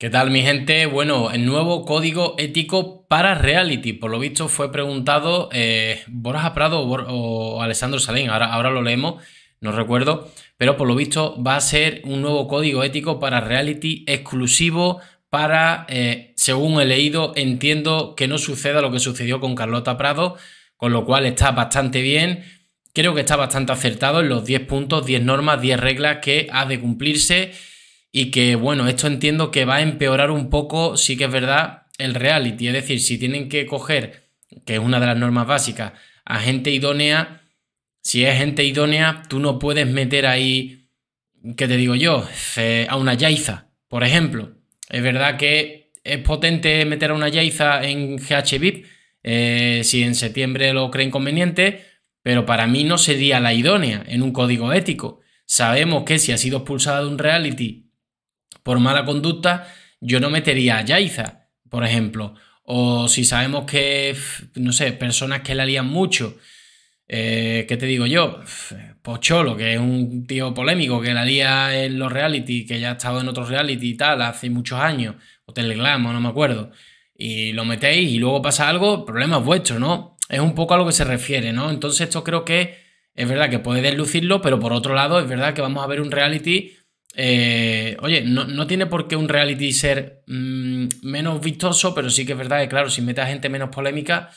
¿Qué tal mi gente? Bueno, el nuevo código ético para reality. Por lo visto fue preguntado eh, Borja Prado o, Alessandro Salín, ahora, ahora lo leemos, no recuerdo, pero por lo visto va a ser un nuevo código ético para reality exclusivo para, eh, según he leído, entiendo que no suceda lo que sucedió con Carlota Prado, con lo cual está bastante bien. Creo que está bastante acertado en los 10 puntos, 10 normas, 10 reglas que ha de cumplirse y que bueno, esto entiendo que va a empeorar un poco, sí que es verdad, el reality. Es decir, si tienen que coger, que es una de las normas básicas, a gente idónea, si es gente idónea, tú no puedes meter ahí, ¿qué te digo yo? a una Yaiza, por ejemplo. Es verdad que es potente meter a una Yaiza en vip eh, si en septiembre lo creen conveniente, pero para mí no sería la idónea en un código ético. Sabemos que si ha sido expulsada de un reality por mala conducta, yo no metería a Yaiza, por ejemplo. O si sabemos que, no sé, personas que la lían mucho, eh, ¿qué te digo yo? Pocholo, que es un tío polémico, que la haría en los reality, que ya ha estado en otros reality y tal, hace muchos años, o Telegram, o no me acuerdo, y lo metéis y luego pasa algo, problema vuestro, ¿no? Es un poco a lo que se refiere, ¿no? Entonces esto creo que es verdad que puede deslucirlo, pero por otro lado es verdad que vamos a ver un reality eh, oye, no, tiene por qué un reality ser mm, menos vistoso, pero sí que es verdad que, claro, si mete a gente menos polémica,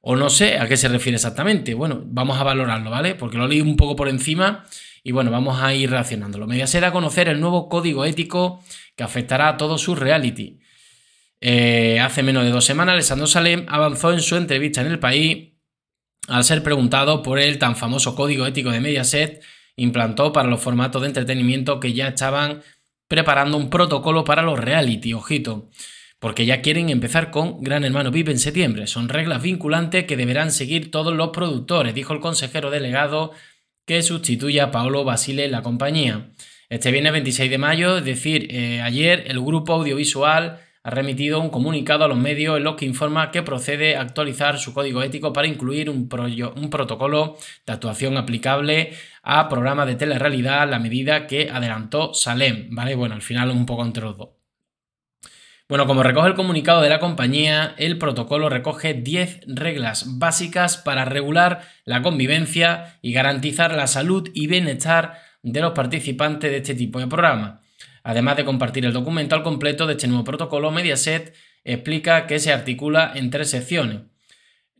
o no sé a qué se refiere exactamente. Bueno, vamos a valorarlo, ¿vale? Porque lo leí un poco por encima y bueno, vamos a ir reaccionándolo. Mediaset a conocer el nuevo código ético que afectará a todo su reality. Eh, hace menos de dos semanas, Alessandro Salem avanzó en su entrevista en el país al ser preguntado por el tan famoso código ético de Mediaset implantó para los formatos de entretenimiento que ya estaban preparando un protocolo para los reality, ojito, porque ya quieren empezar con Gran Hermano VIP en septiembre. Son reglas vinculantes que deberán seguir todos los productores, dijo el consejero delegado que sustituye a Paolo Basile en la compañía. Este viene 26 de mayo, es decir, eh, ayer, el grupo audiovisual ha remitido un comunicado a los medios en los que informa que procede a actualizar su código ético para incluir un, protocolo de actuación aplicable a programas de telerrealidad, la medida que adelantó Salem, ¿vale? Bueno, al final un poco entre los dos. Bueno, como recoge el comunicado de la compañía, el protocolo recoge 10 reglas básicas para regular la convivencia y garantizar la salud y bienestar de los participantes de este tipo de programas. Además de compartir el documento al completo de este nuevo protocolo, Mediaset explica que se articula en tres secciones.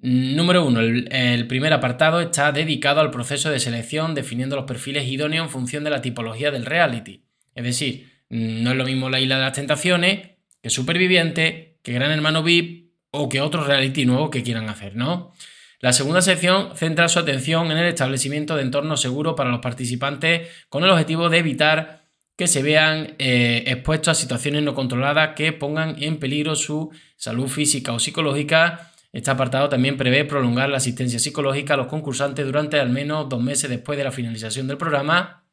Número 1. El, primer apartado está dedicado al proceso de selección, definiendo los perfiles idóneos en función de la tipología del reality. Es decir, no es lo mismo la isla de las tentaciones que Superviviente, que Gran Hermano VIP o que otro reality nuevo que quieran hacer, ¿no? La segunda sección centra su atención en el establecimiento de entornos seguros para los participantes con el objetivo de evitar que se vean eh, expuestos a situaciones no controladas que pongan en peligro su salud física o psicológica. Este apartado también prevé prolongar la asistencia psicológica a los concursantes durante al menos dos meses después de la finalización del programa.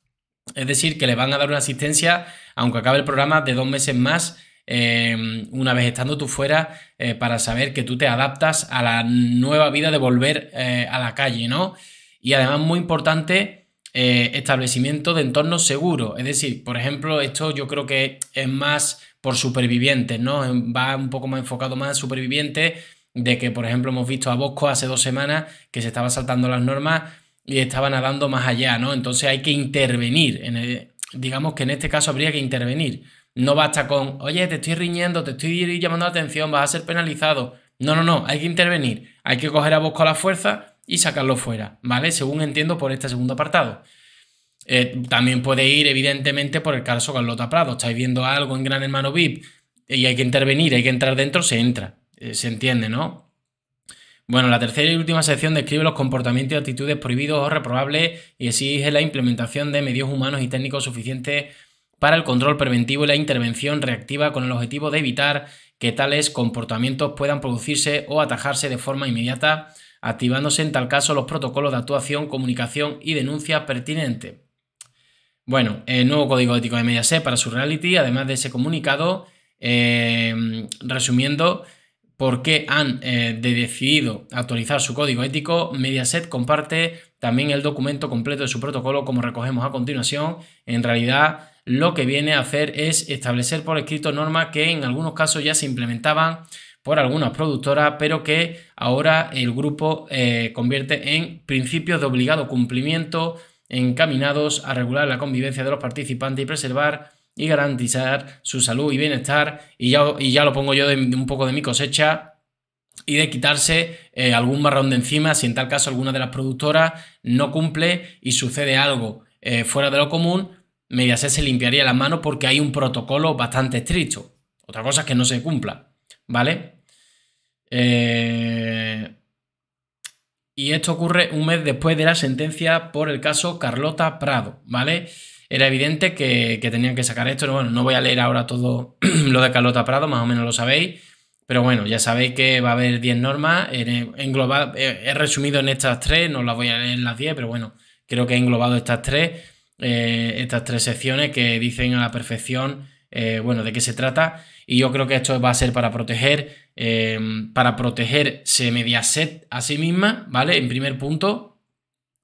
Es decir, que le van a dar una asistencia, aunque acabe el programa, de dos meses más em, una vez estando tú fuera eh, para saber que tú te adaptas a la nueva vida de volver eh, a la calle, ¿no? Y además muy importante eh, establecimiento de entornos seguro, Es decir, por ejemplo, esto yo creo que es más por supervivientes, ¿no? Va un poco más enfocado más superviviente supervivientes, de que, por ejemplo, hemos visto a Bosco hace dos semanas que se estaba saltando las normas y estaba nadando más allá, ¿no? Entonces hay que intervenir. En digamos que en este caso habría que intervenir. No basta con, oye, te estoy riñendo, te estoy llamando la atención, vas a ser penalizado. No, no, no, hay que intervenir. Hay que coger a Bosco a la fuerza y sacarlo fuera, ¿vale? Según entiendo por este segundo apartado. Eh, también puede ir, evidentemente, por el caso Carlota Prado. Estáis viendo algo en Gran Hermano VIP y hay que intervenir, hay que entrar dentro, se entra. Eh, se entiende, ¿no? Bueno, la tercera y última sección describe los comportamientos y actitudes prohibidos o reprobables y exige la implementación de medios humanos y técnicos suficientes para el control preventivo y la intervención reactiva con el objetivo de evitar que tales comportamientos puedan producirse o atajarse de forma inmediata activándose en tal caso los protocolos de actuación, comunicación y denuncia pertinentes. Bueno, el eh, nuevo código ético de Mediaset para su reality, además de ese comunicado, eh, resumiendo por qué han eh, decidido actualizar su código ético, Mediaset comparte también el documento completo de su protocolo, como recogemos a continuación. En realidad, lo que viene a hacer es establecer por escrito normas que en algunos casos ya se implementaban por algunas productoras, pero que ahora el grupo eh, convierte en principios de obligado cumplimiento encaminados a regular la convivencia de los participantes y preservar y garantizar su salud y bienestar. Y ya, y ya lo pongo yo de, un poco de mi cosecha, y de quitarse eh, algún marrón de encima si en tal caso alguna de las productoras no cumple y sucede algo eh, fuera de lo común, Mediaset se limpiaría las manos porque hay un protocolo bastante estricto. Otra cosa es que no se cumpla. ¿vale? Eh, y esto ocurre un mes después de la sentencia por el caso Carlota Prado, ¿vale? Era evidente que, tenían que sacar esto. Bueno, no voy a leer ahora todo lo de Carlota Prado, más o menos lo sabéis. Pero bueno, ya sabéis que va a haber 10 normas. Eh, he resumido en estas tres, no las voy a leer en las 10, pero bueno, creo que he englobado estas tres, eh, estas tres secciones que dicen a la perfección eh, bueno, de qué se trata. Y yo creo que esto va a ser para proteger, eh, para protegerse Mediaset a sí misma, ¿vale? En primer punto,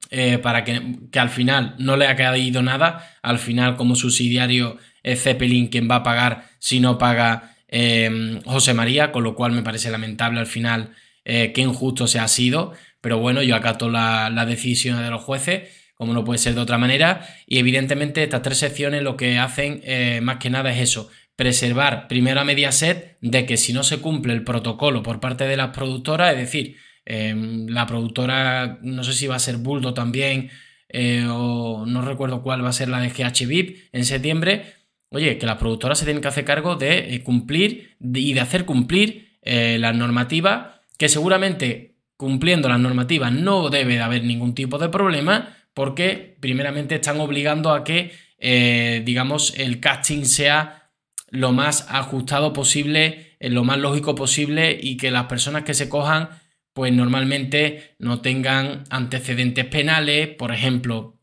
eh, para que, que, al final no le ha caído nada. Al final, como subsidiario es Zeppelin quien va a pagar si no paga eh, José María, con lo cual me parece lamentable al final que injusto se ha sido. Pero bueno, yo acato la, la decisión de los jueces como no puede ser de otra manera. Y evidentemente estas tres secciones lo que hacen eh, más que nada es eso, preservar primero a Mediaset de que si no se cumple el protocolo por parte de las productoras, es decir, em, la productora, no sé si va a ser Buldo también, eh, o no recuerdo cuál va a ser la de GHVIP en septiembre, oye, que las productoras se tienen que hacer cargo de eh, cumplir y de hacer cumplir las normativas, que seguramente cumpliendo las normativas no debe de haber ningún tipo de problema, porque primeramente están obligando a que, eh, digamos, el casting sea lo más ajustado posible, eh, lo más lógico posible y que las personas que se cojan, pues normalmente no tengan antecedentes penales, por ejemplo,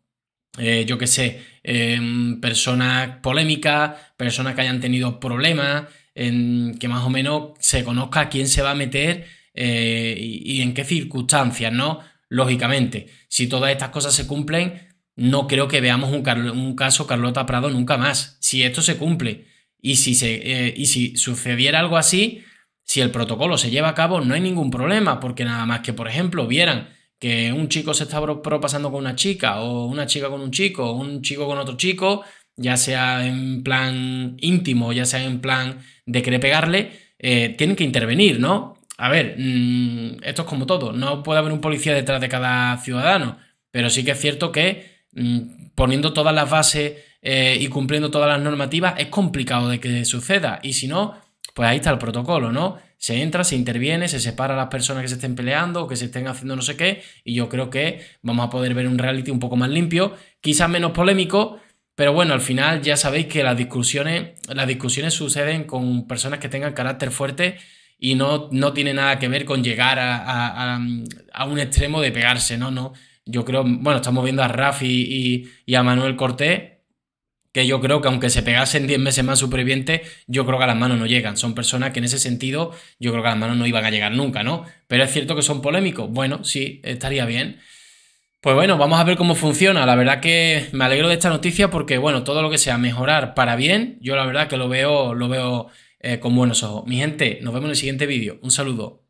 eh, yo qué sé, em, personas polémicas, personas que hayan tenido problemas, em, que más o menos se conozca quién se va a meter y, en qué circunstancias, ¿no? Lógicamente, si todas estas cosas se cumplen, no creo que veamos un, caso Carlota Prado nunca más. Si esto se cumple y si, se, eh, y si sucediera algo así, si el protocolo se lleva a cabo, no hay ningún problema, porque nada más que, por ejemplo, vieran que un chico se está propasando con una chica, o una chica con un chico, o un chico con otro chico, ya sea en plan íntimo, ya sea en plan de querer pegarle, eh, tienen que intervenir, ¿no? a ver, mm, esto es como todo, no puede haber un policía detrás de cada ciudadano, pero sí que es cierto que mm, poniendo todas las bases eh, y cumpliendo todas las normativas es complicado de que suceda, y si no, pues ahí está el protocolo, ¿no? Se entra, se interviene, se separa a las personas que se estén peleando o que se estén haciendo no sé qué, y yo creo que vamos a poder ver un reality un poco más limpio, quizás menos polémico, pero bueno, al final ya sabéis que las discusiones, las discusiones suceden con personas que tengan carácter fuerte y no, no tiene nada que ver con llegar a, un extremo de pegarse, ¿no? no Yo creo, bueno, estamos viendo a Rafi y, y, a Manuel Cortés, que yo creo que aunque se pegasen 10 meses más supervivientes, yo creo que a las manos no llegan. Son personas que en ese sentido yo creo que a las manos no iban a llegar nunca, ¿no? Pero es cierto que son polémicos. Bueno, sí, estaría bien. Pues bueno, vamos a ver cómo funciona. La verdad que me alegro de esta noticia porque, bueno, todo lo que sea mejorar para bien, yo la verdad que lo veo, lo veo eh, con buenos ojos. Mi gente, nos vemos en el siguiente vídeo. Un saludo.